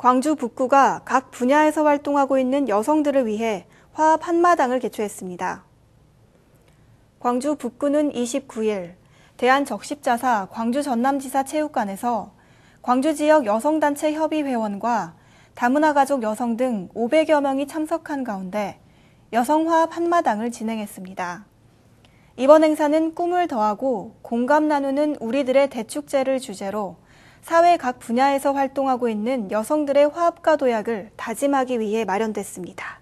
광주 북구가 각 분야에서 활동하고 있는 여성들을 위해 화합 한마당을 개최했습니다. 광주 북구는 29일 대한적십자사 광주 전남지사 체육관에서 광주 지역 여성단체 협의 회원과 다문화 가족 여성 등 500여 명이 참석한 가운데 여성화합 한마당을 진행했습니다. 이번 행사는 꿈을 더하고 공감 나누는 우리들의 대축제를 주제로 사회 각 분야에서 활동하고 있는 여성들의 화합과 도약을 다짐하기 위해 마련됐습니다.